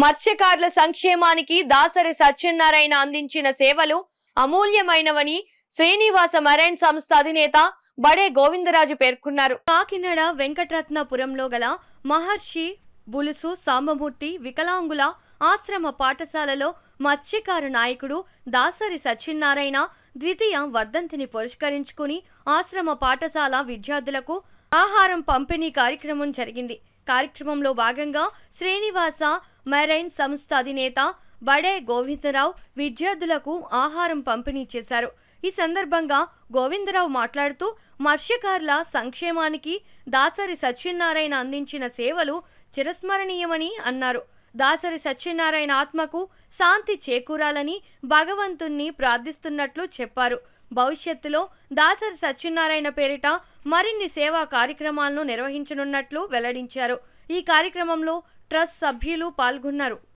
మత్స్యకారుల సంక్షేమానికి దాసరి సత్యనారాయణ అందించిన సేవలు అమూల్యమైనవని శ్రీనివాస మెరైన్ సంస్థ అధినేత బడే గోవిందరాజు పేర్కొన్నారు కాకినాడ వెంకటరత్నపురంలో గల మహర్షి బులుసు సాంబమూర్తి వికలాంగుల ఆశ్రమ పాఠశాలలో మత్స్యకారు నాయకుడు దాసరి సత్యనారాయణ ద్వితీయ వర్ధంతిని పురస్కరించుకుని ఆశ్రమ పాఠశాల విద్యార్థులకు ఆహారం పంపిణీ కార్యక్రమం జరిగింది కార్యక్రమంలో భాగంగా శ్రీనివాస మెరైన్ సంస్థ అధినేత బడే గోవిందరావు విద్యార్థులకు ఆహారం పంపిణీ చేశారు ఈ సందర్భంగా గోవిందరావు మాట్లాడుతూ మత్స్యకారుల సంక్షేమానికి దాసరి సత్యనారాయణ అందించిన సేవలు చిరస్మరణీయమని అన్నారు దాసరి సత్యనారాయణ ఆత్మకు శాంతి చేకూరాలని భగవంతుణ్ణి ప్రార్థిస్తున్నట్లు చెప్పారు భవిష్యత్తులో దాసరి సత్యనారాయణ పేరిట మరిన్ని సేవా కార్యక్రమాలను నిర్వహించనున్నట్లు వెల్లడించారు ఈ కార్యక్రమంలో ట్రస్ట్ సభ్యులు పాల్గొన్నారు